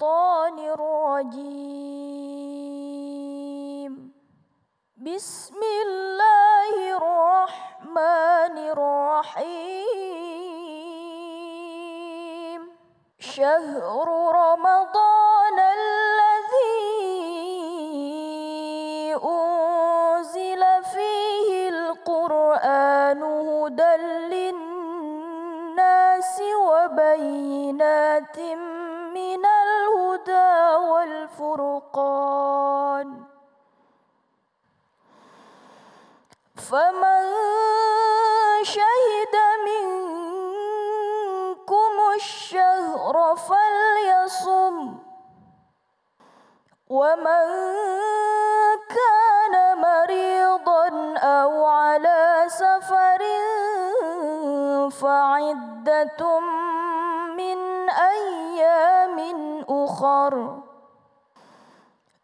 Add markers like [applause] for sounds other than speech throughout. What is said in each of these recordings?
الشيطان الرجيم بسم الله الرحمن الرحيم شهر رمضان الذي أنزل فيه القرآن هدى للناس وبينات من فرقان فمن شهد منكم الشهر فليصم ومن كان مريضا أو على سفر فعدة من أيام أخر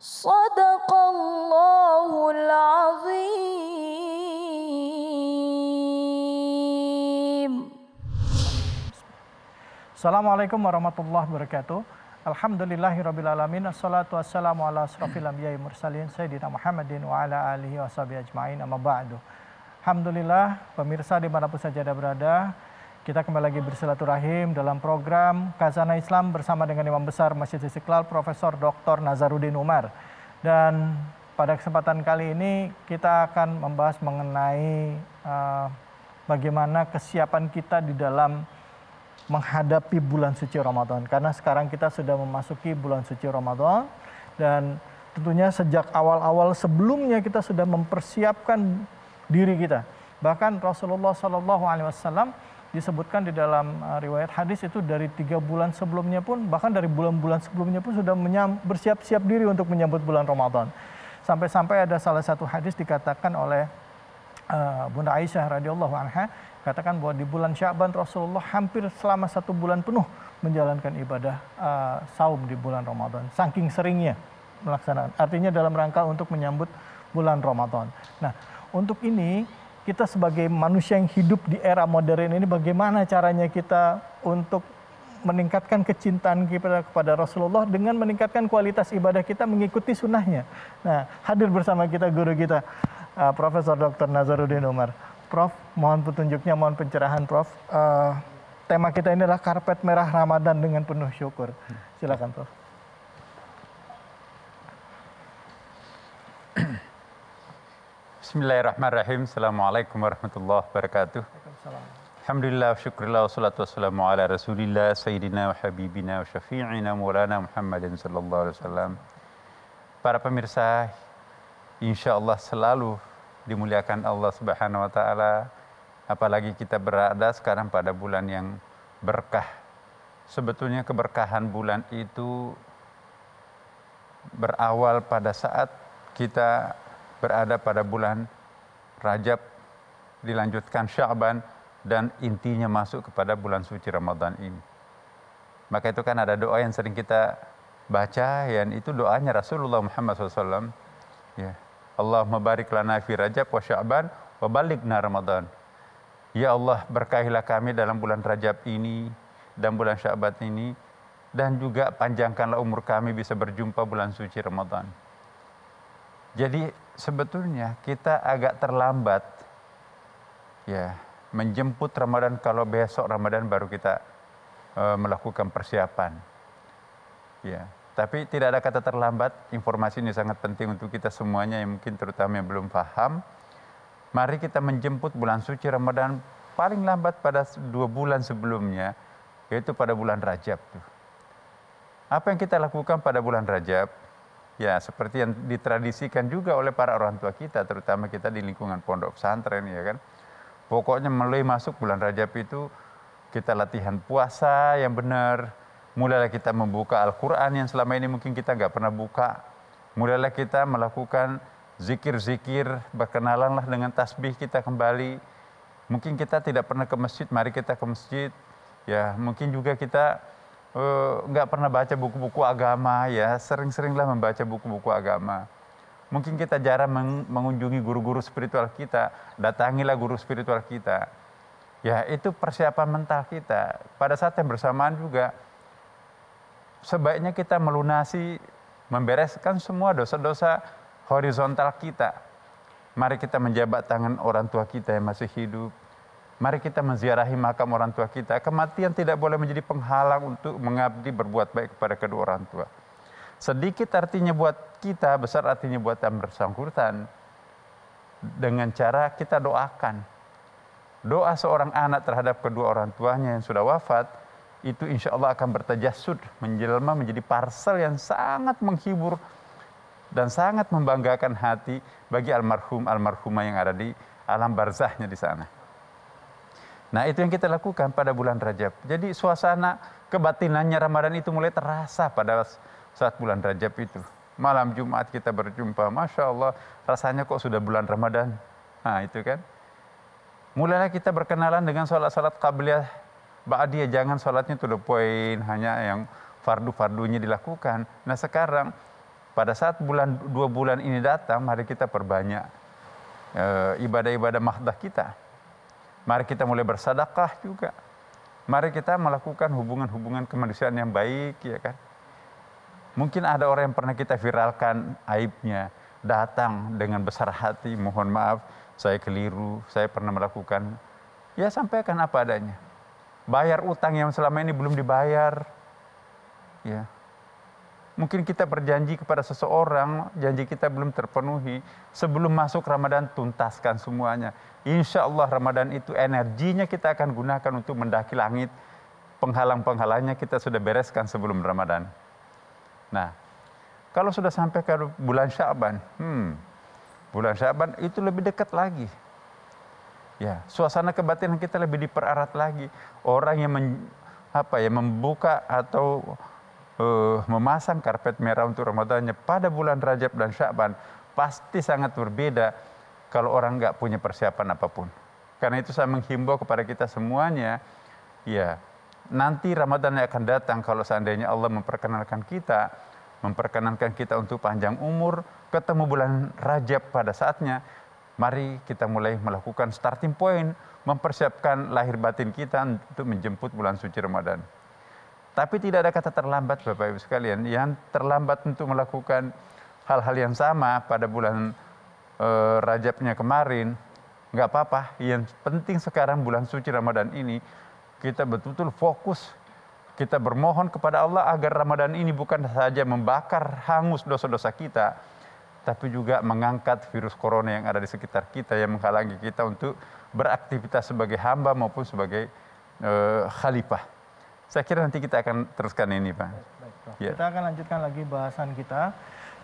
Sadaqallahul azim. Assalamualaikum warahmatullahi wabarakatuh. alamin. Assalatu wassalamu ala asrafil anbiya'i mursalin. Sayyidina Muhammadin wa ala alihi wa sahbihi ajma'in. Amma ba'du. Alhamdulillah, pemirsa dimanapun saja ada berada, kita kembali lagi bersilaturahim dalam program Kazana Islam bersama dengan Imam Besar Masjid Istiqlal Profesor Dr. Nazaruddin Umar. Dan pada kesempatan kali ini kita akan membahas mengenai uh, bagaimana kesiapan kita di dalam menghadapi bulan suci Ramadan. Karena sekarang kita sudah memasuki bulan suci Ramadan dan tentunya sejak awal-awal sebelumnya kita sudah mempersiapkan diri kita. Bahkan Rasulullah Shallallahu alaihi wasallam disebutkan di dalam uh, riwayat hadis itu dari tiga bulan sebelumnya pun bahkan dari bulan-bulan sebelumnya pun sudah bersiap-siap diri untuk menyambut bulan Ramadan. Sampai-sampai ada salah satu hadis dikatakan oleh uh, Bunda Aisyah radhiyallahu anha katakan bahwa di bulan Syaban Rasulullah hampir selama satu bulan penuh menjalankan ibadah uh, saum di bulan Ramadan. Saking seringnya melaksanakan. Artinya dalam rangka untuk menyambut bulan Ramadan. Nah, untuk ini kita sebagai manusia yang hidup di era modern ini bagaimana caranya kita untuk meningkatkan kecintaan kita kepada Rasulullah dengan meningkatkan kualitas ibadah kita mengikuti sunnahnya. Nah, hadir bersama kita guru kita uh, Profesor Dr. Nazaruddin Umar. Prof, mohon petunjuknya, mohon pencerahan Prof. Uh, tema kita ini adalah karpet merah Ramadan dengan penuh syukur. Silakan Prof. Bismillahirrahmanirrahim. Assalamualaikum warahmatullahi wabarakatuh. Alhamdulillah, syukurillah, wassalatu wassalamu ala rasulillah, sayyidina wa habibina wa syafi'ina maulana Muhammadin sallallahu alaihi wasallam. Para pemirsa, insya selalu dimuliakan Allah subhanahu wa ta'ala. Apalagi kita berada sekarang pada bulan yang berkah. Sebetulnya keberkahan bulan itu berawal pada saat kita berada pada bulan Rajab, dilanjutkan Syaban, dan intinya masuk kepada bulan suci Ramadan ini. Maka itu kan ada doa yang sering kita baca, yang itu doanya Rasulullah Muhammad SAW. Ya. Allah barik lana fi Rajab wa Syaban wa Ramadan. Ya Allah berkahilah kami dalam bulan Rajab ini dan bulan Syabat ini dan juga panjangkanlah umur kami bisa berjumpa bulan suci Ramadan. Jadi sebetulnya kita agak terlambat ya menjemput Ramadan kalau besok Ramadan baru kita e, melakukan persiapan. Ya, tapi tidak ada kata terlambat. Informasi ini sangat penting untuk kita semuanya yang mungkin terutama yang belum paham. Mari kita menjemput bulan suci Ramadan paling lambat pada dua bulan sebelumnya, yaitu pada bulan Rajab. Apa yang kita lakukan pada bulan Rajab? ya seperti yang ditradisikan juga oleh para orang tua kita terutama kita di lingkungan pondok pesantren ya kan pokoknya mulai masuk bulan rajab itu kita latihan puasa yang benar mulailah kita membuka Al-Quran yang selama ini mungkin kita nggak pernah buka mulailah kita melakukan zikir-zikir berkenalanlah dengan tasbih kita kembali mungkin kita tidak pernah ke masjid mari kita ke masjid ya mungkin juga kita Eh, nggak uh, pernah baca buku-buku agama ya, sering-seringlah membaca buku-buku agama. Mungkin kita jarang meng mengunjungi guru-guru spiritual kita, datangilah guru spiritual kita. Ya itu persiapan mental kita. Pada saat yang bersamaan juga sebaiknya kita melunasi, membereskan semua dosa-dosa horizontal kita. Mari kita menjabat tangan orang tua kita yang masih hidup. Mari kita menziarahi makam orang tua kita. Kematian tidak boleh menjadi penghalang untuk mengabdi berbuat baik kepada kedua orang tua. Sedikit artinya buat kita, besar artinya buat yang bersangkutan. Dengan cara kita doakan. Doa seorang anak terhadap kedua orang tuanya yang sudah wafat, itu insya Allah akan bertajasud, menjelma menjadi parsel yang sangat menghibur dan sangat membanggakan hati bagi almarhum almarhumah yang ada di alam barzahnya di sana. Nah itu yang kita lakukan pada bulan Rajab. Jadi suasana kebatinannya Ramadan itu mulai terasa pada saat bulan Rajab itu. Malam Jumat kita berjumpa, Masya Allah rasanya kok sudah bulan Ramadan. Nah itu kan. Mulailah kita berkenalan dengan sholat-sholat qabliyah, ba'diyah. Jangan sholatnya to the point, hanya yang fardu-fardunya dilakukan. Nah sekarang pada saat bulan dua bulan ini datang, mari kita perbanyak eh, ibadah-ibadah mahdah kita Mari kita mulai bersadakah juga. Mari kita melakukan hubungan-hubungan kemanusiaan yang baik, ya kan? Mungkin ada orang yang pernah kita viralkan aibnya, datang dengan besar hati, mohon maaf, saya keliru, saya pernah melakukan. Ya sampaikan apa adanya. Bayar utang yang selama ini belum dibayar. Ya, mungkin kita berjanji kepada seseorang, janji kita belum terpenuhi, sebelum masuk Ramadan tuntaskan semuanya. Insya Allah Ramadan itu energinya kita akan gunakan untuk mendaki langit, penghalang-penghalangnya kita sudah bereskan sebelum Ramadan. Nah, kalau sudah sampai ke bulan Syaban, hmm, bulan Syaban itu lebih dekat lagi. Ya, suasana kebatinan kita lebih dipererat lagi. Orang yang men, apa ya membuka atau uh, memasang karpet merah untuk Ramadannya pada bulan Rajab dan Syaban pasti sangat berbeda kalau orang nggak punya persiapan apapun. Karena itu saya menghimbau kepada kita semuanya, ya nanti Ramadhan yang akan datang kalau seandainya Allah memperkenalkan kita, memperkenankan kita untuk panjang umur, ketemu bulan Rajab pada saatnya, mari kita mulai melakukan starting point, mempersiapkan lahir batin kita untuk menjemput bulan suci Ramadhan. Tapi tidak ada kata terlambat Bapak Ibu sekalian. Yang terlambat untuk melakukan hal-hal yang sama pada bulan e, Rajabnya kemarin, nggak apa-apa. Yang penting sekarang bulan suci Ramadan ini, kita betul-betul fokus. Kita bermohon kepada Allah agar Ramadan ini bukan saja membakar hangus dosa-dosa kita, tapi juga mengangkat virus corona yang ada di sekitar kita yang menghalangi kita untuk beraktivitas sebagai hamba maupun sebagai e, khalifah. Saya kira nanti kita akan teruskan ini, Pak. Baik, baik, ya. Kita akan lanjutkan lagi bahasan kita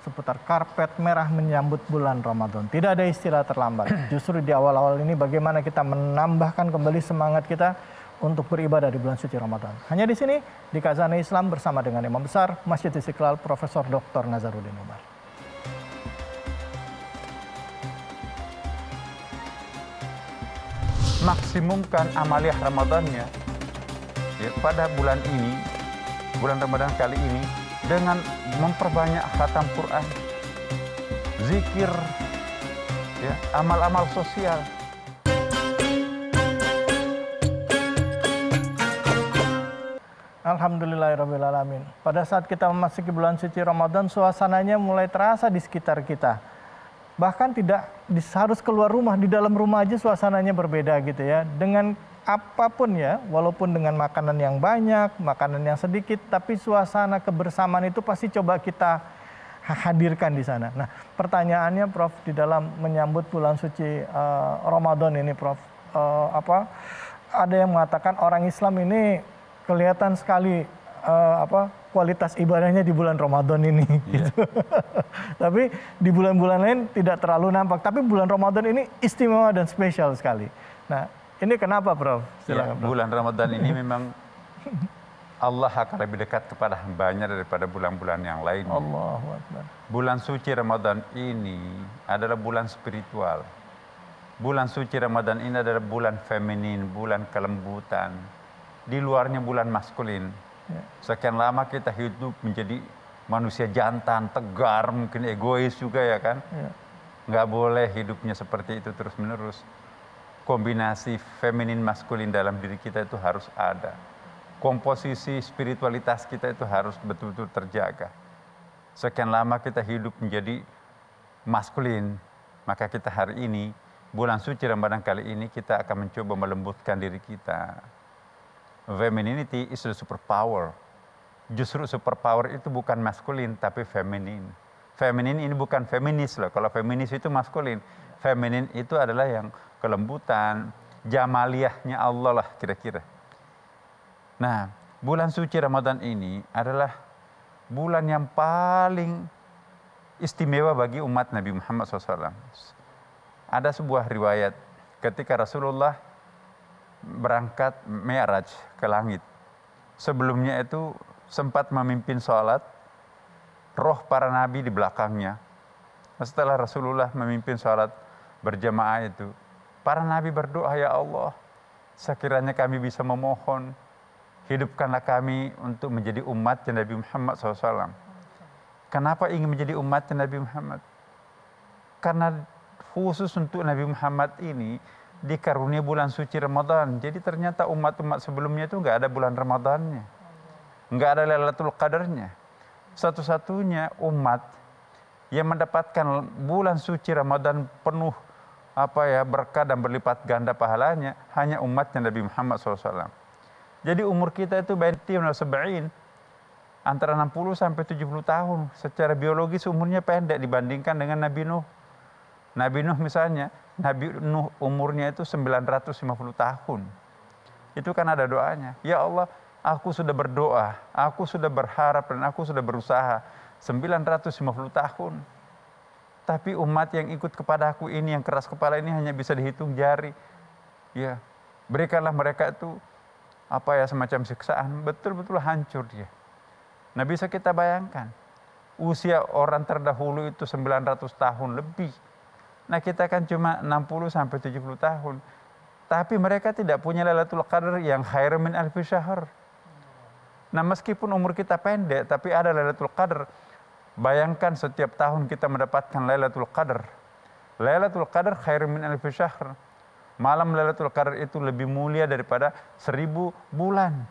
seputar karpet merah menyambut bulan Ramadan. Tidak ada istilah terlambat. [clears throat] Justru di awal-awal ini bagaimana kita menambahkan kembali semangat kita untuk beribadah di bulan suci Ramadan. Hanya di sini di Kazana Islam bersama dengan Imam Besar Masjid Istiqlal Profesor Dr. Nazaruddin Umar. maksimumkan amaliah Ramadannya ya, pada bulan ini, bulan Ramadan kali ini, dengan memperbanyak khatam Quran, zikir, ya, amal-amal sosial, Alhamdulillahirrahmanirrahim. Pada saat kita memasuki bulan suci Ramadan, suasananya mulai terasa di sekitar kita. Bahkan tidak harus keluar rumah, di dalam rumah aja suasananya berbeda gitu ya. Dengan apapun ya, walaupun dengan makanan yang banyak, makanan yang sedikit, tapi suasana kebersamaan itu pasti coba kita hadirkan di sana. Nah, pertanyaannya Prof di dalam menyambut bulan suci uh, Ramadan ini Prof, uh, apa ada yang mengatakan orang Islam ini kelihatan sekali uh, apa kualitas ibadahnya di bulan Ramadan ini yeah. gitu. [laughs] Tapi di bulan-bulan lain tidak terlalu nampak, tapi bulan Ramadan ini istimewa dan spesial sekali. Nah, ini kenapa, Prof? ya, Bulan Ramadan ini memang Allah akan lebih dekat kepada hambanya daripada bulan-bulan yang lain. Allah Bulan suci Ramadan ini adalah bulan spiritual. Bulan suci Ramadan ini adalah bulan feminin, bulan kelembutan. Di luarnya bulan maskulin. Ya. Sekian lama kita hidup menjadi manusia jantan, tegar, mungkin egois juga ya kan. Ya. Nggak boleh hidupnya seperti itu terus-menerus kombinasi feminin maskulin dalam diri kita itu harus ada. Komposisi spiritualitas kita itu harus betul-betul terjaga. Sekian lama kita hidup menjadi maskulin, maka kita hari ini, bulan suci dan Ramadan kali ini kita akan mencoba melembutkan diri kita. Femininity is the superpower. Justru superpower itu bukan maskulin tapi feminin. Feminin ini bukan feminis loh. Kalau feminis itu maskulin. Feminin itu adalah yang kelembutan, jamaliahnya Allah lah kira-kira. Nah, bulan suci Ramadan ini adalah bulan yang paling istimewa bagi umat Nabi Muhammad SAW. Ada sebuah riwayat ketika Rasulullah berangkat Mi'raj ke langit. Sebelumnya itu sempat memimpin sholat, roh para nabi di belakangnya. Setelah Rasulullah memimpin sholat berjamaah itu, Para nabi berdoa, "Ya Allah, sekiranya kami bisa memohon, hidupkanlah kami untuk menjadi umat yang Nabi Muhammad SAW. Kenapa ingin menjadi umat yang Nabi Muhammad? Karena khusus untuk Nabi Muhammad ini dikarunia bulan suci Ramadan. Jadi ternyata umat-umat sebelumnya itu nggak ada bulan Ramadannya. Nggak ada Lailatul Qadarnya. Satu-satunya umat yang mendapatkan bulan suci Ramadan penuh apa ya berkah dan berlipat ganda pahalanya hanya umatnya Nabi Muhammad SAW. Jadi umur kita itu bainti sebain antara 60 sampai 70 tahun secara biologis umurnya pendek dibandingkan dengan Nabi Nuh. Nabi Nuh misalnya, Nabi Nuh umurnya itu 950 tahun. Itu kan ada doanya. Ya Allah, aku sudah berdoa, aku sudah berharap dan aku sudah berusaha 950 tahun tapi umat yang ikut kepada aku ini, yang keras kepala ini hanya bisa dihitung jari. Ya, berikanlah mereka itu apa ya semacam siksaan, betul-betul hancur dia. Nah bisa kita bayangkan, usia orang terdahulu itu 900 tahun lebih. Nah kita kan cuma 60 sampai 70 tahun. Tapi mereka tidak punya Lailatul Qadar yang khair min alfi syahr. Nah meskipun umur kita pendek, tapi ada Lailatul Qadar Bayangkan setiap tahun kita mendapatkan Lailatul Qadar. Lailatul Qadar khair min alfi syahr. Malam Lailatul Qadar itu lebih mulia daripada seribu bulan.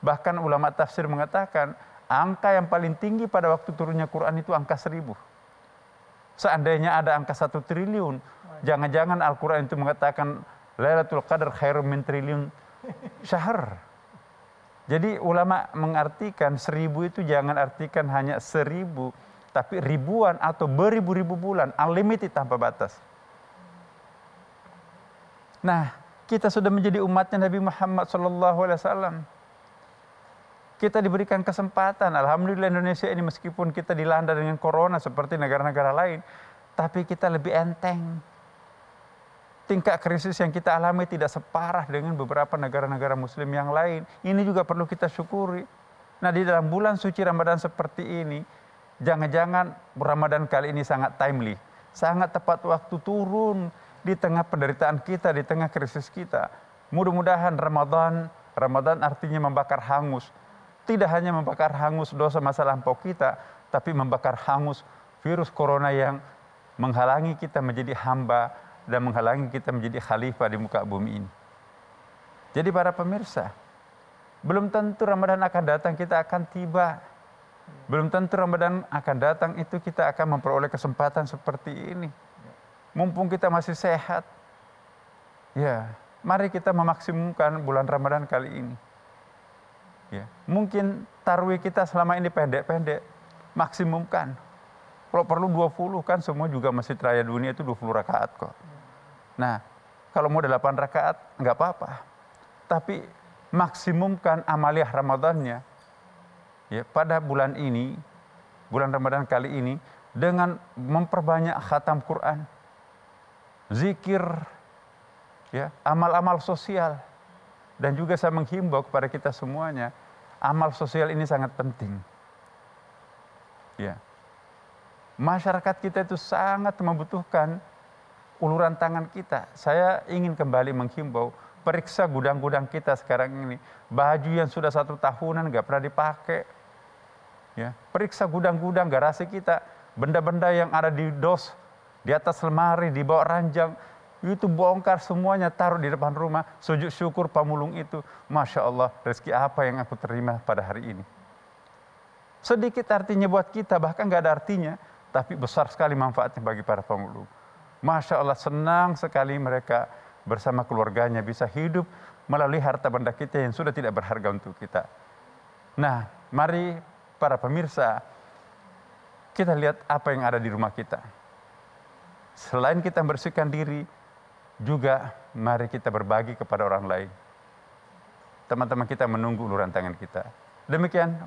Bahkan ulama tafsir mengatakan angka yang paling tinggi pada waktu turunnya Quran itu angka seribu. Seandainya ada angka satu triliun, jangan-jangan Al-Quran itu mengatakan Lailatul Qadar khairun min triliun syahr. Jadi ulama mengartikan seribu itu jangan artikan hanya seribu, tapi ribuan atau beribu-ribu bulan, unlimited tanpa batas. Nah, kita sudah menjadi umatnya Nabi Muhammad SAW. Kita diberikan kesempatan, Alhamdulillah Indonesia ini meskipun kita dilanda dengan corona seperti negara-negara lain, tapi kita lebih enteng tingkat krisis yang kita alami tidak separah dengan beberapa negara-negara muslim yang lain. Ini juga perlu kita syukuri. Nah, di dalam bulan suci Ramadan seperti ini, jangan-jangan Ramadan kali ini sangat timely, sangat tepat waktu turun di tengah penderitaan kita, di tengah krisis kita. Mudah-mudahan Ramadan, Ramadan artinya membakar hangus. Tidak hanya membakar hangus dosa masa lampau kita, tapi membakar hangus virus corona yang menghalangi kita menjadi hamba dan menghalangi kita menjadi khalifah di muka bumi ini. Jadi para pemirsa, belum tentu Ramadan akan datang kita akan tiba. Belum tentu Ramadan akan datang itu kita akan memperoleh kesempatan seperti ini. Mumpung kita masih sehat. Ya, mari kita memaksimumkan bulan Ramadan kali ini. Ya, mungkin tarwi kita selama ini pendek-pendek, maksimumkan. Kalau perlu 20 kan semua juga masih teraya dunia itu 20 rakaat kok. Nah, kalau mau delapan rakaat nggak apa-apa. Tapi maksimumkan amaliah Ramadannya. Ya, pada bulan ini, bulan Ramadan kali ini dengan memperbanyak khatam Quran, zikir, ya, amal-amal sosial. Dan juga saya menghimbau kepada kita semuanya, amal sosial ini sangat penting. Ya. Masyarakat kita itu sangat membutuhkan uluran tangan kita. Saya ingin kembali menghimbau, periksa gudang-gudang kita sekarang ini. Baju yang sudah satu tahunan nggak pernah dipakai. Ya, periksa gudang-gudang garasi kita. Benda-benda yang ada di dos, di atas lemari, di bawah ranjang, itu bongkar semuanya, taruh di depan rumah, sujud syukur pamulung itu. Masya Allah, rezeki apa yang aku terima pada hari ini. Sedikit artinya buat kita, bahkan nggak ada artinya, tapi besar sekali manfaatnya bagi para pemulung. Masya Allah senang sekali mereka bersama keluarganya bisa hidup melalui harta benda kita yang sudah tidak berharga untuk kita. Nah, mari para pemirsa, kita lihat apa yang ada di rumah kita. Selain kita membersihkan diri, juga mari kita berbagi kepada orang lain. Teman-teman kita menunggu uluran tangan kita. Demikian,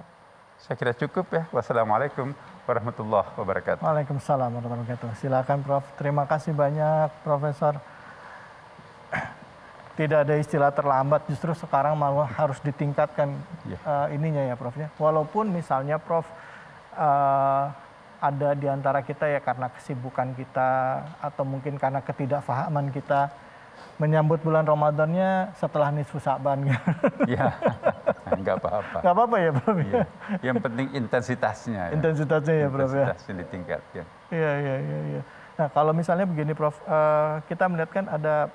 saya kira cukup ya. Wassalamualaikum warahmatullahi wabarakatuh. Waalaikumsalam warahmatullahi wabarakatuh. Silakan Prof. Terima kasih banyak Profesor. Tidak ada istilah terlambat, justru sekarang malah harus ditingkatkan yeah. Iya. uh, ininya ya Prof. Ya. Walaupun misalnya Prof uh, ada di antara kita ya karena kesibukan kita atau mungkin karena ketidakfahaman kita menyambut bulan Ramadannya setelah nisfu Sa'ban. [laughs] ya, nggak apa-apa. Nggak apa-apa ya, Prof. Ya. Iya. Yang penting intensitasnya. Ya. Intensitasnya ya, Prof. Ya? Intensitas ya. ditingkatkan. Iya, iya, iya. iya. Nah, kalau misalnya begini, Prof. Uh, kita melihat kan ada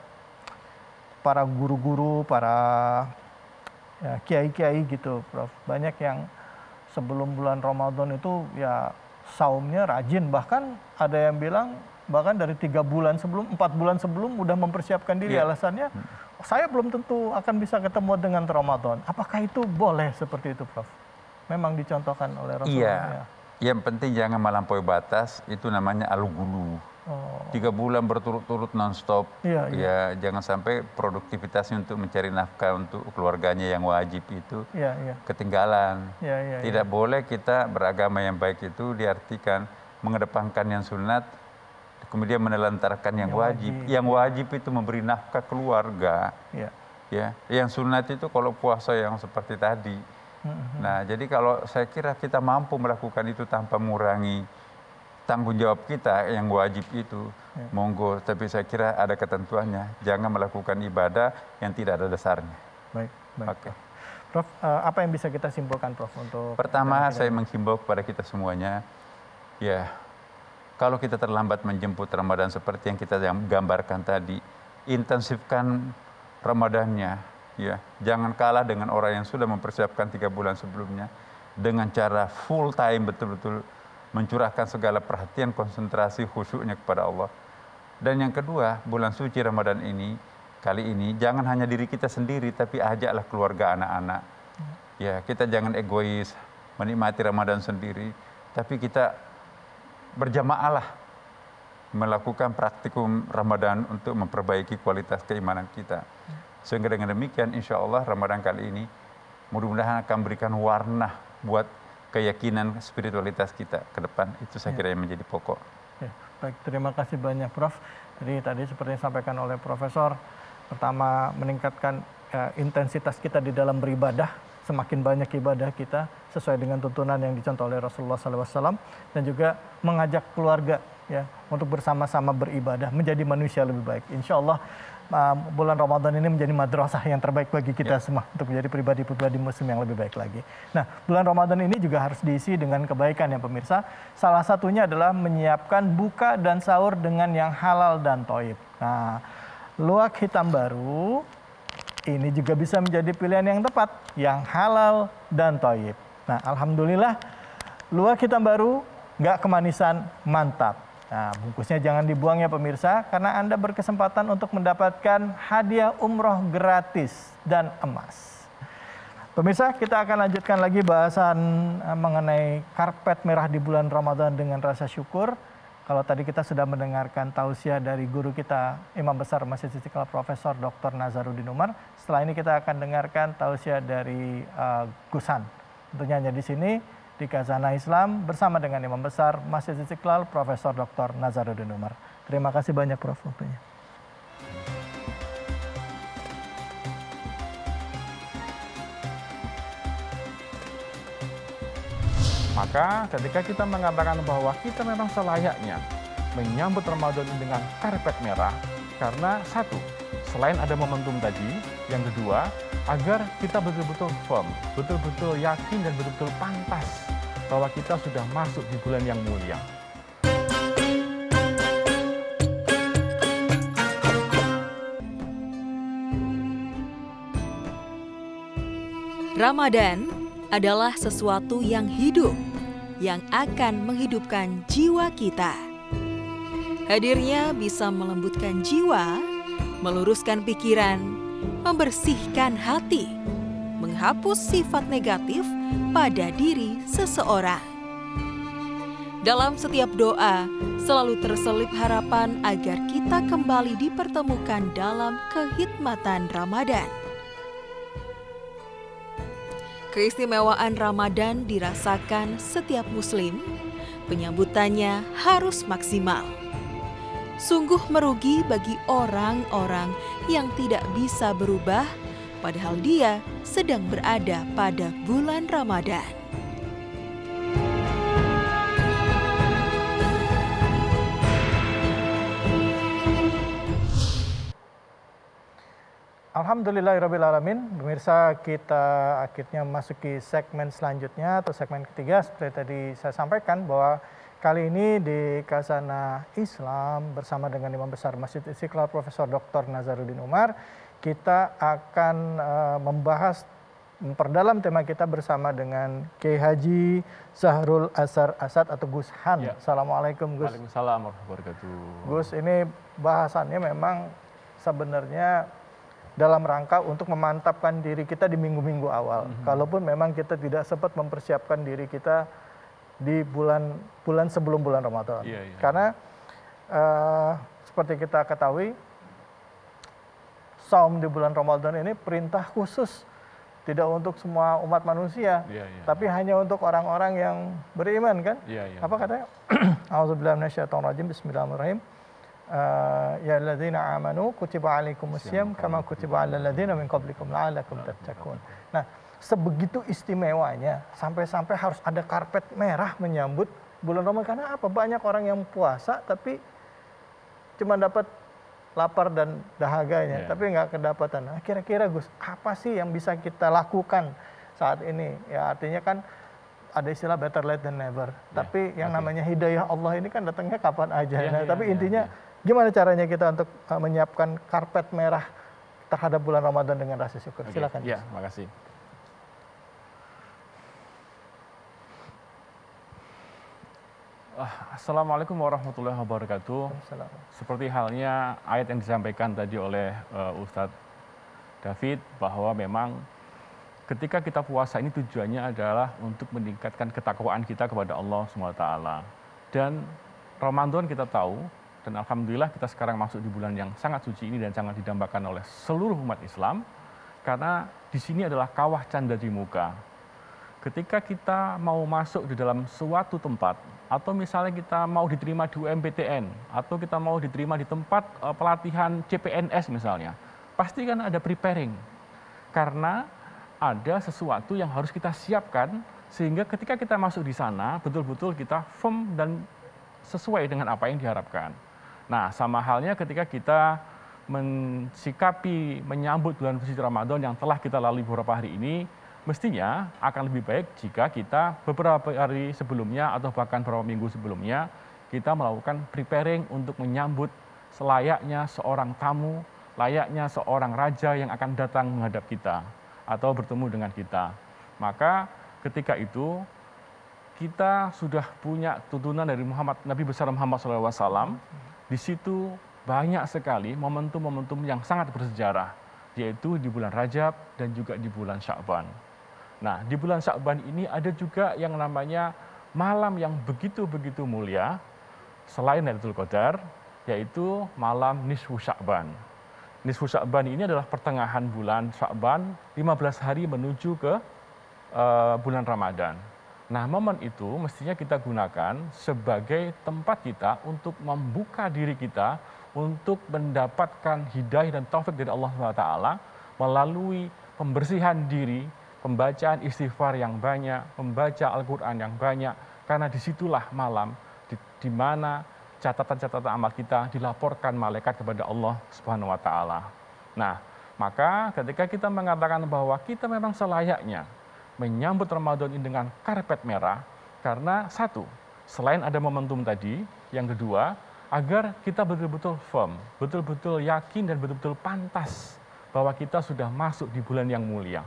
para guru-guru, para ya, kiai-kiai gitu, Prof. Banyak yang sebelum bulan Ramadan itu ya saumnya rajin. Bahkan ada yang bilang bahkan dari tiga bulan sebelum empat bulan sebelum sudah mempersiapkan diri yeah. alasannya hmm. saya belum tentu akan bisa ketemu dengan Ramadan apakah itu boleh seperti itu Prof memang dicontohkan oleh Rasulullah yeah. ya. yang penting jangan melampaui batas itu namanya alugulu Oh. Tiga bulan berturut-turut nonstop, iya, ya, ya. yeah. jangan sampai produktivitasnya untuk mencari nafkah untuk keluarganya yang wajib itu yeah, yeah. ketinggalan. yeah, yeah, Tidak yeah. boleh kita beragama yang baik itu diartikan mengedepankan yang sunat, kemudian menelantarkan yang, yang wajib. wajib. Yang wajib itu memberi nafkah keluarga. Ya. ya. Yang sunat itu kalau puasa yang seperti tadi. Mm-hmm. Nah, jadi kalau saya kira kita mampu melakukan itu tanpa mengurangi tanggung jawab kita yang wajib itu, ya. monggo. Tapi saya kira ada ketentuannya, jangan melakukan ibadah yang tidak ada dasarnya. Baik, baik. Oke. Prof, eh, apa yang bisa kita simpulkan, Prof? Untuk pertama, saya menghimbau kepada kita semuanya, ya kalau kita terlambat menjemput Ramadan seperti yang kita gambarkan tadi, intensifkan Ramadannya, ya. Jangan kalah dengan orang yang sudah mempersiapkan tiga bulan sebelumnya dengan cara full time betul-betul mencurahkan segala perhatian, konsentrasi, khusyuknya kepada Allah. Dan yang kedua, bulan suci Ramadan ini kali ini jangan hanya diri kita sendiri tapi ajaklah keluarga anak-anak. Ya, ya kita jangan egois menikmati Ramadan sendiri, tapi kita berjamaahlah melakukan praktikum Ramadan untuk memperbaiki kualitas keimanan kita. Sehingga dengan demikian insya Allah Ramadan kali ini mudah-mudahan akan memberikan warna buat keyakinan spiritualitas kita ke depan. Itu saya ya. kira yang menjadi pokok. Ya. Baik, terima kasih banyak Prof. Jadi tadi seperti yang disampaikan oleh Profesor, pertama meningkatkan ya, intensitas kita di dalam beribadah semakin banyak ibadah kita sesuai dengan tuntunan yang dicontoh oleh Rasulullah SAW dan juga mengajak keluarga ya untuk bersama-sama beribadah menjadi manusia lebih baik. Insya Allah uh, um, bulan Ramadan ini menjadi madrasah yang terbaik bagi kita yeah. semua untuk menjadi pribadi-pribadi muslim yang lebih baik lagi. Nah, bulan Ramadan ini juga harus diisi dengan kebaikan ya pemirsa. Salah satunya adalah menyiapkan buka dan sahur dengan yang halal dan toib. Nah, luak hitam baru ini juga bisa menjadi pilihan yang tepat, yang halal dan toyib. Nah, Alhamdulillah luar kita baru, nggak kemanisan, mantap. Nah, bungkusnya jangan dibuang ya pemirsa, karena Anda berkesempatan untuk mendapatkan hadiah umroh gratis dan emas. Pemirsa, kita akan lanjutkan lagi bahasan eh, mengenai karpet merah di bulan Ramadan dengan rasa syukur. Kalau tadi kita sudah mendengarkan tausiah dari guru kita Imam Besar Masjid Istiqlal Profesor Dr. Nazaruddin Umar, setelah ini kita akan dengarkan tausiah dari uh, eh, Gusan. Tentunya hanya di sini di Kazana Islam bersama dengan Imam Besar Masjid Istiqlal Profesor Dr. Nazaruddin Umar. Terima kasih banyak Prof waktunya. Maka ketika kita mengatakan bahwa kita memang selayaknya menyambut Ramadan dengan karpet merah karena satu, selain ada momentum tadi, yang kedua, agar kita betul-betul firm, betul-betul yakin dan betul-betul pantas bahwa kita sudah masuk di bulan yang mulia. Ramadan adalah sesuatu yang hidup yang akan menghidupkan jiwa kita. Hadirnya bisa melembutkan jiwa, meluruskan pikiran, membersihkan hati, menghapus sifat negatif pada diri seseorang. Dalam setiap doa, selalu terselip harapan agar kita kembali dipertemukan dalam kehidmatan Ramadan. Keistimewaan Ramadan dirasakan setiap muslim, penyambutannya harus maksimal. Sungguh merugi bagi orang-orang yang tidak bisa berubah padahal dia sedang berada pada bulan Ramadan. Alhamdulillahirrahmanirrahim. Ya Pemirsa kita akhirnya memasuki segmen selanjutnya atau segmen ketiga seperti tadi saya sampaikan bahwa kali ini di Kasana Islam bersama dengan Imam Besar Masjid Istiqlal Profesor Dr. Nazaruddin Umar kita akan uh, membahas memperdalam tema kita bersama dengan Kiai Haji Zahrul Asar Asad atau Gus Han. Ya. Assalamualaikum Gus. Waalaikumsalam warahmatullahi wabarakatuh. Gus ini bahasannya memang sebenarnya dalam rangka untuk memantapkan diri kita di minggu-minggu awal. Mm -hmm. Kalaupun memang kita tidak sempat mempersiapkan diri kita di bulan bulan sebelum bulan Ramadan. Yeah, yeah. Karena uh, seperti kita ketahui, saum di bulan Ramadan ini perintah khusus tidak untuk semua umat manusia, yeah, yeah, tapi hanya untuk orang-orang yang beriman kan? Yeah, yeah. Apa katanya? [clears throat] Auzubillahi Bismillahirrahmanirrahim ya alladzina amanu kutiba alaikumusiyam kama kutiba alal ladzina min qablikum la'allakum tattaqun. Nah, sebegitu istimewanya sampai-sampai harus ada karpet merah menyambut bulan Ramadan karena apa? Banyak orang yang puasa tapi cuma dapat lapar dan dahaganya, yeah. tapi nggak kedapatan. Nah, kira-kira Gus, apa sih yang bisa kita lakukan saat ini? Ya artinya kan ada istilah better late than never. Yeah. Tapi yang okay. namanya hidayah Allah ini kan datangnya kapan aja. Yeah, nah, yeah, tapi yeah, intinya yeah Gimana caranya kita untuk uh, menyiapkan karpet merah terhadap bulan Ramadan dengan rasa syukur? Okay. Silakan. Ya, terima kasih. Ah, assalamualaikum warahmatullahi wabarakatuh. Seperti halnya ayat yang disampaikan tadi oleh uh, Ustadz David bahwa memang ketika kita puasa ini tujuannya adalah untuk meningkatkan ketakwaan kita kepada Allah SWT. Dan Ramadan kita tahu dan Alhamdulillah kita sekarang masuk di bulan yang sangat suci ini dan sangat didambakan oleh seluruh umat Islam. Karena di sini adalah kawah canda di muka. Ketika kita mau masuk di dalam suatu tempat, atau misalnya kita mau diterima di UMPTN, atau kita mau diterima di tempat eh, pelatihan CPNS misalnya, pasti kan ada preparing. Karena ada sesuatu yang harus kita siapkan sehingga ketika kita masuk di sana betul-betul kita firm dan sesuai dengan apa yang diharapkan. Nah, sama halnya ketika kita mensikapi menyambut bulan suci Ramadan yang telah kita lalui beberapa hari ini, mestinya akan lebih baik jika kita beberapa hari sebelumnya atau bahkan beberapa minggu sebelumnya kita melakukan preparing untuk menyambut selayaknya seorang tamu, layaknya seorang raja yang akan datang menghadap kita atau bertemu dengan kita. Maka ketika itu kita sudah punya tuntunan dari Muhammad Nabi besar Muhammad SAW di situ banyak sekali momentum-momentum yang sangat bersejarah, yaitu di bulan Rajab dan juga di bulan Syakban. Nah, di bulan Syakban ini ada juga yang namanya malam yang begitu-begitu mulia, selain Lailatul Qadar, yaitu malam Nisfu Syakban. Nisfu Syakban ini adalah pertengahan bulan Syakban, 15 hari menuju ke uh, bulan Ramadan. Nah, momen itu mestinya kita gunakan sebagai tempat kita untuk membuka diri kita untuk mendapatkan hidayah dan taufik dari Allah SWT melalui pembersihan diri, pembacaan istighfar yang banyak, membaca Al-Quran yang banyak, karena disitulah malam di, di mana catatan-catatan amal kita dilaporkan malaikat kepada Allah Subhanahu wa taala. Nah, maka ketika kita mengatakan bahwa kita memang selayaknya menyambut Ramadan ini dengan karpet merah karena satu, selain ada momentum tadi, yang kedua, agar kita betul-betul firm, betul-betul yakin dan betul-betul pantas bahwa kita sudah masuk di bulan yang mulia.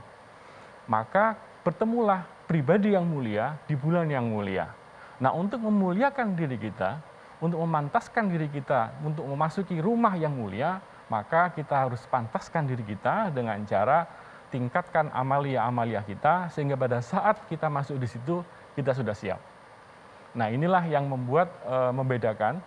Maka bertemulah pribadi yang mulia di bulan yang mulia. Nah, untuk memuliakan diri kita, untuk memantaskan diri kita untuk memasuki rumah yang mulia, maka kita harus pantaskan diri kita dengan cara tingkatkan amalia amalia kita sehingga pada saat kita masuk di situ kita sudah siap. Nah inilah yang membuat e, membedakan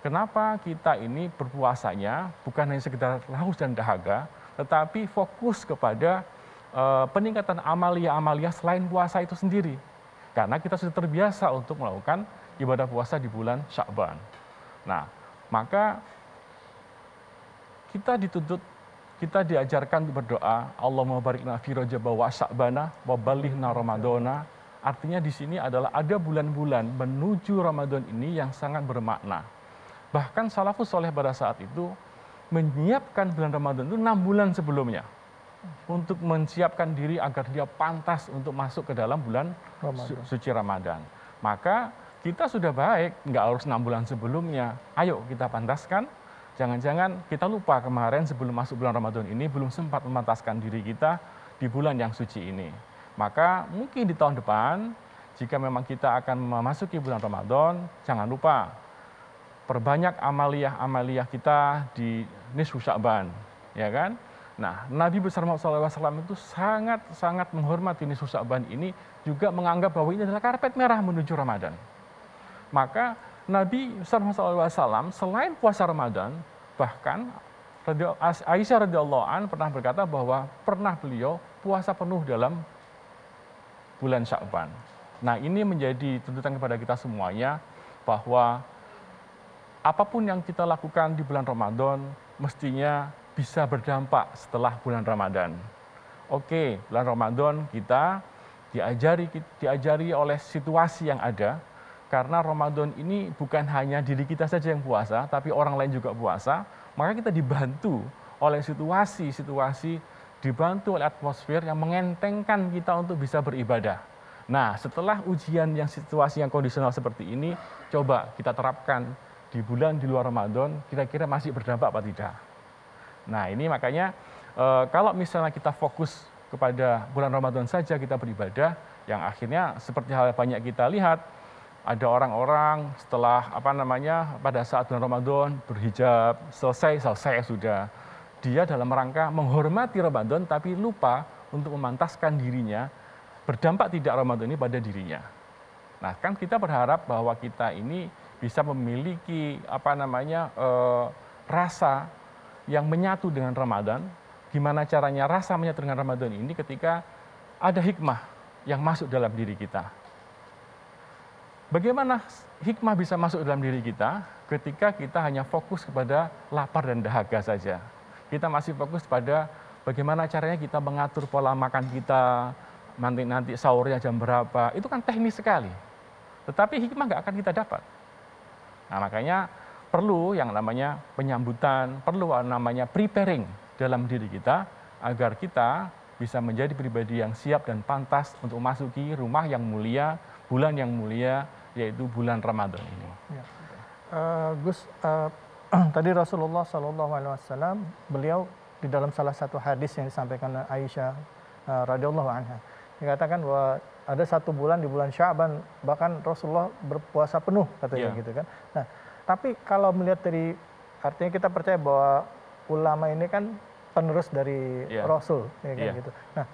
kenapa kita ini berpuasanya bukan hanya sekedar laus dan dahaga, tetapi fokus kepada e, peningkatan amalia-amalia selain puasa itu sendiri. Karena kita sudah terbiasa untuk melakukan ibadah puasa di bulan Syakban. Nah, maka kita dituntut kita diajarkan berdoa, Allahumma barikna fi rojaba wa sa'bana wa balihna ramadona. Artinya di sini adalah ada bulan-bulan menuju Ramadan ini yang sangat bermakna. Bahkan salafus soleh pada saat itu menyiapkan bulan Ramadan itu enam bulan sebelumnya untuk menyiapkan diri agar dia pantas untuk masuk ke dalam bulan Ramadan. suci Ramadan. Maka kita sudah baik, nggak harus enam bulan sebelumnya. Ayo kita pantaskan jangan-jangan kita lupa kemarin sebelum masuk bulan Ramadan ini belum sempat memantaskan diri kita di bulan yang suci ini. Maka mungkin di tahun depan jika memang kita akan memasuki bulan Ramadan, jangan lupa perbanyak amaliah-amaliah kita di nisfu Sya'ban, ya kan? Nah, Nabi besar Muhammad SAW itu sangat-sangat menghormati nisfu Sya'ban ini juga menganggap bahwa ini adalah karpet merah menuju Ramadan. Maka Nabi SAW selain puasa Ramadan, bahkan Aisyah radhiyallahu an pernah berkata bahwa pernah beliau puasa penuh dalam bulan Sya'ban. Nah, ini menjadi tuntutan kepada kita semuanya bahwa apapun yang kita lakukan di bulan Ramadan mestinya bisa berdampak setelah bulan Ramadan. Oke, bulan Ramadan kita diajari diajari oleh situasi yang ada, karena Ramadan ini bukan hanya diri kita saja yang puasa, tapi orang lain juga puasa, maka kita dibantu oleh situasi-situasi, dibantu oleh atmosfer yang mengentengkan kita untuk bisa beribadah. Nah, setelah ujian yang situasi yang kondisional seperti ini, coba kita terapkan di bulan di luar Ramadan, kira-kira masih berdampak apa tidak. Nah, ini makanya eh, kalau misalnya kita fokus kepada bulan Ramadan saja kita beribadah, yang akhirnya seperti hal banyak kita lihat, ada orang-orang setelah apa namanya pada saat bulan Ramadan berhijab selesai selesai sudah dia dalam rangka menghormati Ramadan tapi lupa untuk memantaskan dirinya berdampak tidak Ramadan ini pada dirinya. Nah, kan kita berharap bahwa kita ini bisa memiliki apa namanya e, rasa yang menyatu dengan Ramadan. Gimana caranya rasa menyatu dengan Ramadan ini ketika ada hikmah yang masuk dalam diri kita. Bagaimana hikmah bisa masuk dalam diri kita ketika kita hanya fokus kepada lapar dan dahaga saja. Kita masih fokus pada bagaimana caranya kita mengatur pola makan kita, nanti nanti sahurnya jam berapa, itu kan teknis sekali. Tetapi hikmah nggak akan kita dapat. Nah makanya perlu yang namanya penyambutan, perlu yang namanya preparing dalam diri kita agar kita bisa menjadi pribadi yang siap dan pantas untuk masuki rumah yang mulia, bulan yang mulia, yaitu bulan Ramadan ini. Ya. Uh, Gus, uh, [clears throat] tadi Rasulullah SAW, Alaihi Wasallam beliau di dalam salah satu hadis yang disampaikan oleh Aisyah uh, radhiyallahu anha dikatakan bahwa ada satu bulan di bulan Syaban bahkan Rasulullah berpuasa penuh katanya yeah. gitu kan. Nah, tapi kalau melihat dari artinya kita percaya bahwa ulama ini kan penerus dari yeah. Rasul ya kan yeah. gitu. Nah,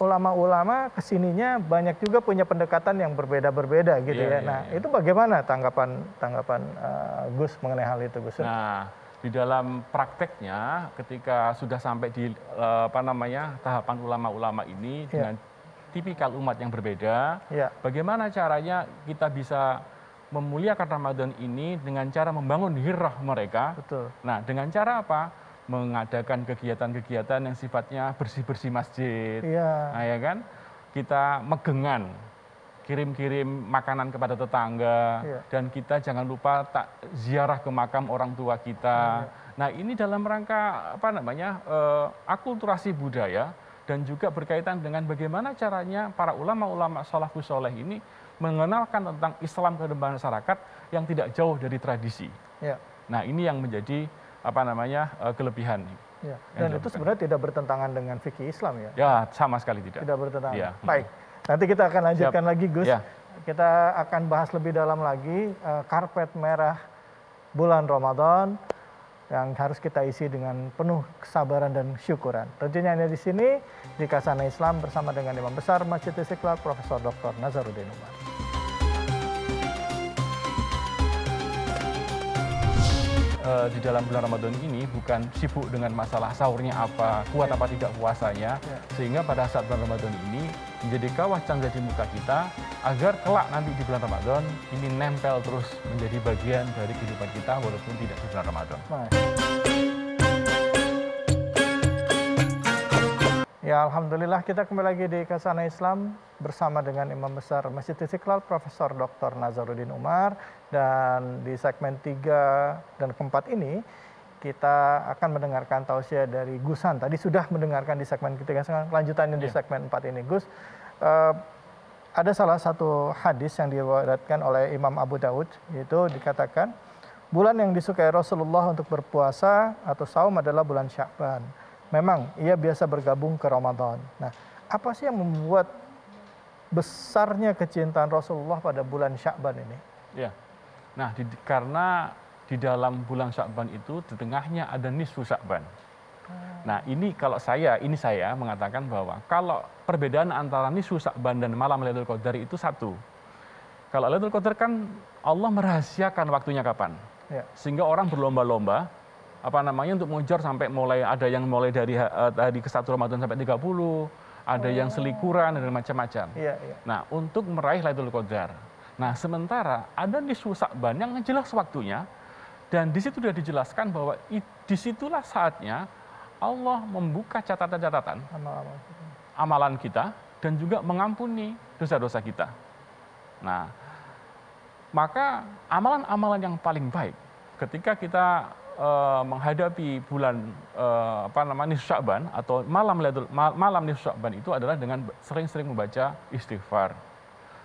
ulama-ulama kesininya banyak juga punya pendekatan yang berbeda-berbeda gitu yeah, ya. Yeah, nah, yeah. itu bagaimana tanggapan tanggapan uh, Gus mengenai hal itu, Gus? Nah, di dalam prakteknya ketika sudah sampai di uh, apa namanya tahapan ulama-ulama ini yeah. dengan tipikal umat yang berbeda, yeah. bagaimana caranya kita bisa memuliakan Ramadan ini dengan cara membangun hirah mereka. Betul. Nah, dengan cara apa? mengadakan kegiatan-kegiatan yang sifatnya bersih-bersih masjid. Iya. Nah, ya kan? Kita megengan kirim-kirim makanan kepada tetangga iya. dan kita jangan lupa tak ziarah ke makam orang tua kita. Iya. Nah, ini dalam rangka apa namanya? Uh, akulturasi budaya dan juga berkaitan dengan bagaimana caranya para ulama-ulama salafus soleh ini mengenalkan tentang Islam ke masyarakat yang tidak jauh dari tradisi. Iya. Nah, ini yang menjadi apa namanya eh, kelebihan. Ya. Dan itu sebenarnya tidak bertentangan dengan fikih Islam ya? Ya, sama sekali tidak. Tidak bertentangan. Ya. Baik. Nanti kita akan lanjutkan Siap. lagi Gus. Ya. Kita akan bahas lebih dalam lagi uh, karpet merah bulan Ramadan yang harus kita isi dengan penuh kesabaran dan syukuran. Tentunya ini di sini di Kasana Islam bersama dengan Imam Besar Masjid Istiqlal Profesor Dr. Nazaruddin Umar. uh, di dalam bulan Ramadan ini bukan sibuk dengan masalah sahurnya apa, kuat apa tidak puasanya, ya. sehingga pada saat bulan Ramadan ini menjadi kawah canda di muka kita agar kelak nanti di bulan Ramadan ini nempel terus menjadi bagian dari kehidupan kita walaupun tidak di bulan Ramadan. Ya Alhamdulillah kita kembali lagi di Kasana Islam bersama dengan Imam Besar Masjid Istiqlal Profesor Dr. Nazaruddin Umar dan di segmen 3 dan keempat ini kita akan mendengarkan tausiah dari Gusan. Tadi sudah mendengarkan di segmen ketiga, sekarang lanjutannya di ya. segmen 4 ini. Gus, eh, ada salah satu hadis yang diriwayatkan oleh Imam Abu Daud, yaitu dikatakan, bulan yang disukai Rasulullah untuk berpuasa atau saum adalah bulan Syakban memang ia biasa bergabung ke Ramadan. Nah, apa sih yang membuat besarnya kecintaan Rasulullah pada bulan Syakban ini? Ya. Nah, di, karena di dalam bulan Syakban itu di tengahnya ada nisfu Syakban. Ah. Nah, ini kalau saya, ini saya mengatakan bahwa kalau perbedaan antara nisfu Syakban dan malam Lailatul Qadar itu satu. Kalau Lailatul Qadar kan Allah merahasiakan waktunya kapan. Ya. Sehingga orang berlomba-lomba apa namanya untuk mengejar sampai mulai ada yang mulai dari eh, tadi ke satu Ramadan sampai 30 ada yang oh. selikuran dan macam-macam. Iya, iya. Nah, untuk meraih Lailatul Qadar. Nah, sementara ada di Sa'ban yang jelas waktunya dan di situ sudah dijelaskan bahwa disitulah saatnya Allah membuka catatan-catatan amalan kita dan juga mengampuni dosa-dosa kita. Nah, maka amalan-amalan yang paling baik ketika kita uh, menghadapi bulan uh, apa namanya nisfu Sya'ban atau malam Lailatul malam nisfu itu adalah dengan sering-sering membaca istighfar.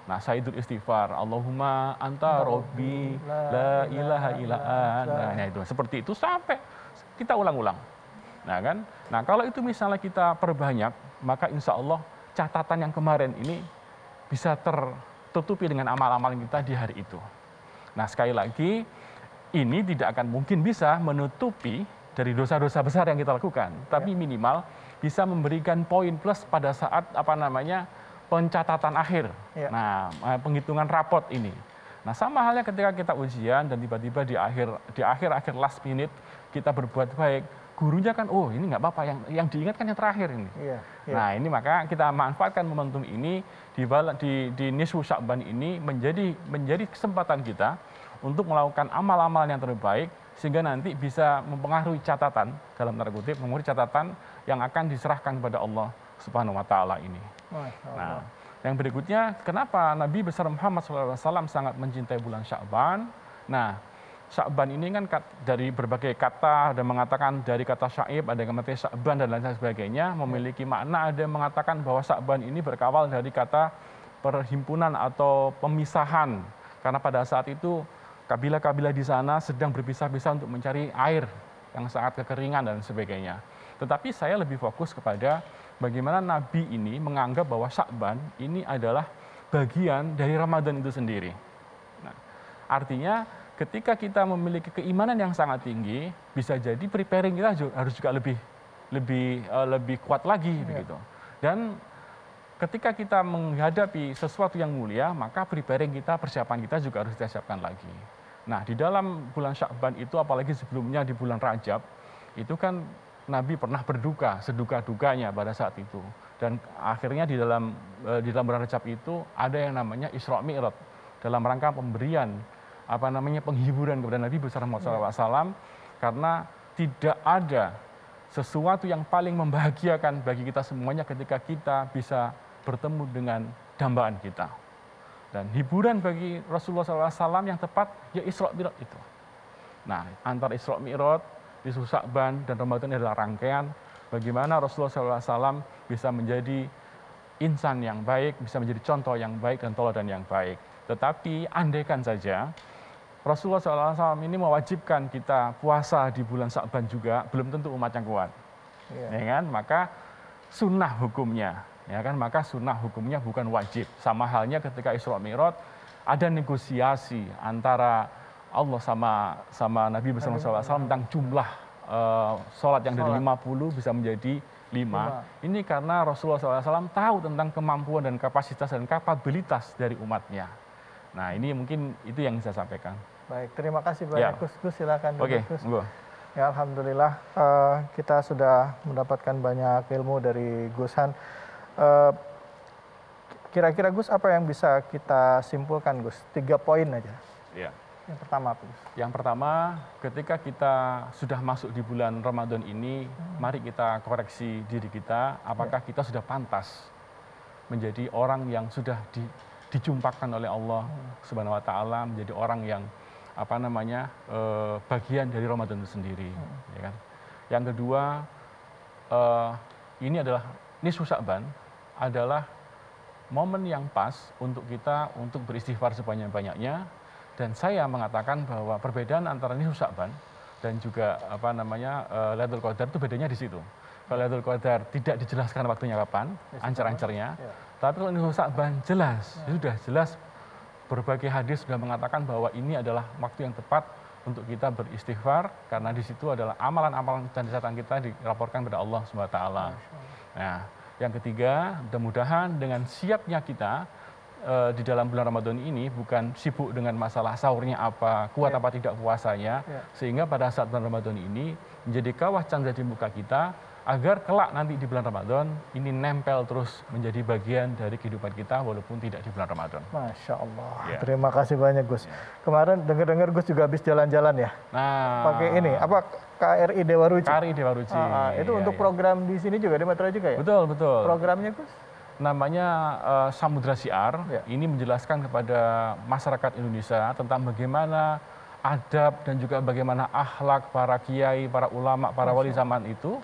Nah, Saidul istighfar, Allahumma anta robbi la ilaha illa anta. Nah, itu seperti itu sampai kita ulang-ulang. Nah, kan? Nah, kalau itu misalnya kita perbanyak, maka insya Allah catatan yang kemarin ini bisa tertutupi dengan amal-amal kita di hari itu. Nah, sekali lagi ini tidak akan mungkin bisa menutupi dari dosa-dosa besar yang kita lakukan, tapi ya. minimal bisa memberikan poin plus pada saat apa namanya pencatatan akhir. Ya. Nah, eh, penghitungan rapot ini. Nah, sama halnya ketika kita ujian dan tiba-tiba di akhir di akhir akhir last minute kita berbuat baik, gurunya kan oh ini nggak apa-apa yang yang diingatkan yang terakhir ini. Ya, ya. Nah, ini maka kita manfaatkan momentum ini di di di Nisfu Syakban ini menjadi menjadi kesempatan kita untuk melakukan amal-amal yang terbaik sehingga nanti bisa mempengaruhi catatan dalam tanda kutip mengurus catatan yang akan diserahkan kepada Allah Subhanahu wa taala ini. Nah, yang berikutnya kenapa Nabi besar Muhammad SAW sangat mencintai bulan Sya'ban? Nah, Sya'ban ini kan dari berbagai kata ada mengatakan dari kata Syaib ada yang mengatakan Sya'ban dan lain sebagainya memiliki makna ada yang mengatakan bahwa Sya'ban ini berkawal dari kata perhimpunan atau pemisahan karena pada saat itu kabilah kabila di sana sedang berpisah-pisah untuk mencari air yang saat kekeringan dan sebagainya. Tetapi saya lebih fokus kepada bagaimana Nabi ini menganggap bahwa Syakban ini adalah bagian dari Ramadan itu sendiri. Nah, artinya ketika kita memiliki keimanan yang sangat tinggi, bisa jadi preparing kita harus juga lebih lebih uh, lebih kuat lagi ya. begitu. Dan ketika kita menghadapi sesuatu yang mulia, maka preparing kita, persiapan kita juga harus kita siapkan lagi. Nah, di dalam bulan Syakban itu apalagi sebelumnya di bulan Rajab, itu kan Nabi pernah berduka, seduka-dukanya pada saat itu. Dan akhirnya di dalam eh, di dalam bulan Rajab itu ada yang namanya Isra Mi'raj dalam rangka pemberian apa namanya penghiburan kepada Nabi besar Muhammad iya. SAW karena tidak ada sesuatu yang paling membahagiakan bagi kita semuanya ketika kita bisa bertemu dengan dambaan kita. Dan hiburan bagi Rasulullah SAW yang tepat, ya Isra Mi'raj itu. Nah, antara Isra Mi'raj, Nisfu Sa'ban, dan Ramadan adalah rangkaian bagaimana Rasulullah SAW bisa menjadi insan yang baik, bisa menjadi contoh yang baik dan teladan yang baik. Tetapi andaikan saja Rasulullah SAW ini mewajibkan kita puasa di bulan Sa'ban juga, belum tentu umat yang kuat. Yeah. Ya kan? Maka sunnah hukumnya ya kan maka sunnah hukumnya bukan wajib sama halnya ketika Isra Mi'raj ada negosiasi antara Allah sama sama Nabi bersama SAW tentang jumlah uh, sholat yang dari 50 bisa menjadi 5. Ini karena Rasulullah SAW tahu tentang kemampuan dan kapasitas dan kapabilitas dari umatnya. Nah ini mungkin itu yang saya sampaikan. Baik, terima kasih ya. banyak ya. Gus. Gus silakan. Oke, okay, Ya, Alhamdulillah uh, kita sudah mendapatkan banyak ilmu dari Gus Han. Eh, kira-kira Gus apa yang bisa kita simpulkan Gus? Tiga poin aja. Ya. Yang pertama apa Gus? Yang pertama ketika kita sudah masuk di bulan Ramadan ini, hmm. mari kita koreksi diri kita apakah ya. kita sudah pantas menjadi orang yang sudah di, dijumpakan oleh Allah hmm. Subhanahu wa taala menjadi orang yang apa namanya eh, bagian dari Ramadan itu sendiri hmm. ya kan. Yang kedua eh, ini adalah ini Sa'ban adalah momen yang pas untuk kita untuk beristighfar sebanyak-banyaknya dan saya mengatakan bahwa perbedaan antara ini Sa'ban dan juga apa namanya uh, Lailatul Qadar itu bedanya di situ. Kalau Lailatul Qadar tidak dijelaskan waktunya kapan, ancar-ancarnya. Ya. Tapi kalau Nisfu Sa'ban jelas, ya. sudah jelas berbagai hadis sudah mengatakan bahwa ini adalah waktu yang tepat untuk kita beristighfar karena di situ adalah amalan-amalan dan catatan kita dilaporkan kepada Allah SWT. Nah, yang ketiga, mudah-mudahan dengan siapnya kita e, di dalam bulan Ramadan ini bukan sibuk dengan masalah sahurnya apa, kuat yeah. apa tidak puasanya, yeah. sehingga pada saat bulan Ramadan ini menjadi kawah candra di muka kita agar kelak nanti di bulan Ramadan ini nempel terus menjadi bagian dari kehidupan kita walaupun tidak di bulan Ramadan. Masya Allah. Ya. Terima kasih banyak Gus. Ya. Kemarin dengar-dengar Gus juga habis jalan-jalan ya. Nah, pakai ini apa KRI Dewa Ruci. KRI Dewa Ruci. Ah, ah, itu ya, untuk ya. program di sini juga di Matra juga ya. Betul betul. Programnya Gus? Namanya uh, Samudra Siar. Ya. Ini menjelaskan kepada masyarakat Indonesia tentang bagaimana adab dan juga bagaimana akhlak para kiai, para ulama, para wali zaman itu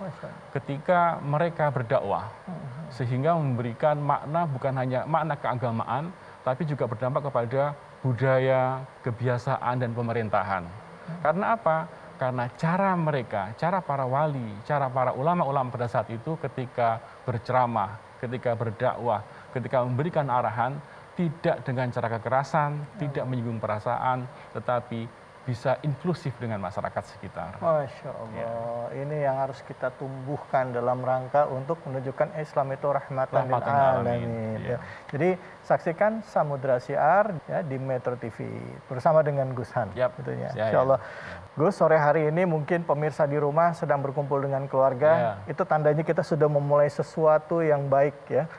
ketika mereka berdakwah. Hmm. Sehingga memberikan makna bukan hanya makna keagamaan tapi juga berdampak kepada budaya, kebiasaan dan pemerintahan. Hmm. Karena apa? Karena cara mereka, cara para wali, cara para ulama-ulama pada saat itu ketika berceramah, ketika berdakwah, ketika memberikan arahan tidak dengan cara kekerasan, hmm. tidak menyinggung perasaan, tetapi bisa inklusif dengan masyarakat sekitar. Masya Allah, ya. ini yang harus kita tumbuhkan dalam rangka untuk menunjukkan Islam eh, itu rahmatan lil alamin. Ya. ya. Jadi saksikan Samudra Siar ya di Metro TV bersama dengan Gus Han. Yap. Gitu ya. ya, ya. Insya Allah. Ya. Gus sore hari ini mungkin pemirsa di rumah sedang berkumpul dengan keluarga, ya. itu tandanya kita sudah memulai sesuatu yang baik ya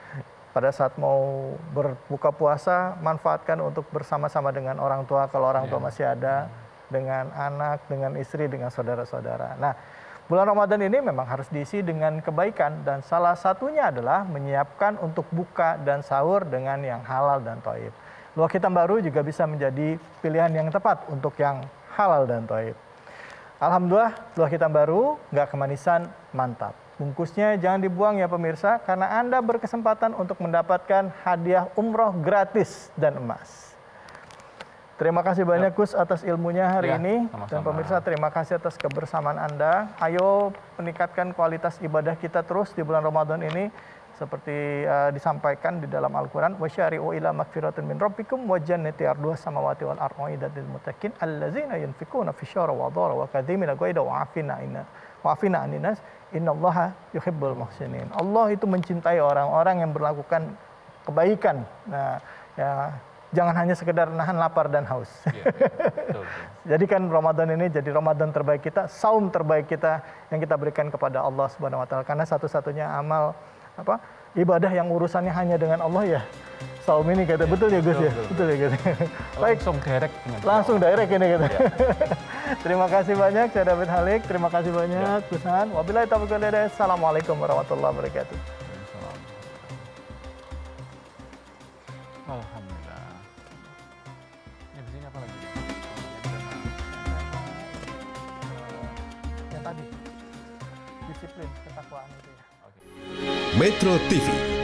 pada saat mau berbuka puasa manfaatkan untuk bersama-sama dengan orang tua kalau orang yeah. tua ya. masih ada dengan anak, dengan istri, dengan saudara-saudara. Nah, bulan Ramadan ini memang harus diisi dengan kebaikan dan salah satunya adalah menyiapkan untuk buka dan sahur dengan yang halal dan toib. Luwak hitam baru juga bisa menjadi pilihan yang tepat untuk yang halal dan toib. Alhamdulillah, luwak hitam baru nggak kemanisan, mantap. Bungkusnya jangan dibuang ya pemirsa, karena Anda berkesempatan untuk mendapatkan hadiah umroh gratis dan emas. Terima kasih banyak Gus atas ilmunya hari ya, ini sama -sama. dan pemirsa terima kasih atas kebersamaan Anda. Ayo meningkatkan kualitas ibadah kita terus di bulan Ramadan ini seperti uh, disampaikan di dalam Al-Qur'an wasyari'u ila magfiratin min rabbikum wa jannati ardhuha samawati wal ardi uiddatil muttaqin allazina yunfikuna fi syara wa dhara wa kadhimina ghaida wa afina inna wa afina aninas innallaha yuhibbul muhsinin. Allah itu mencintai orang-orang yang berlakukan kebaikan. Nah, ya jangan hanya sekedar nahan lapar dan haus. Yeah, yeah. Jadikan Ramadan ini jadi Ramadan terbaik kita, saum terbaik kita yang kita berikan kepada Allah Subhanahu wa taala karena satu-satunya amal apa? ibadah yang urusannya hanya dengan Allah ya. Saum ini kata yeah, betul ya Gus ya. Betul, ya Gus. Ya? Baik, langsung direct. Langsung direct ini kata. Iya. [laughs] terima kasih banyak saya David Halik, terima kasih banyak iya. Gus yeah. Han. Wabillahi taufiq Assalamualaikum warahmatullahi wabarakatuh. Metro TV.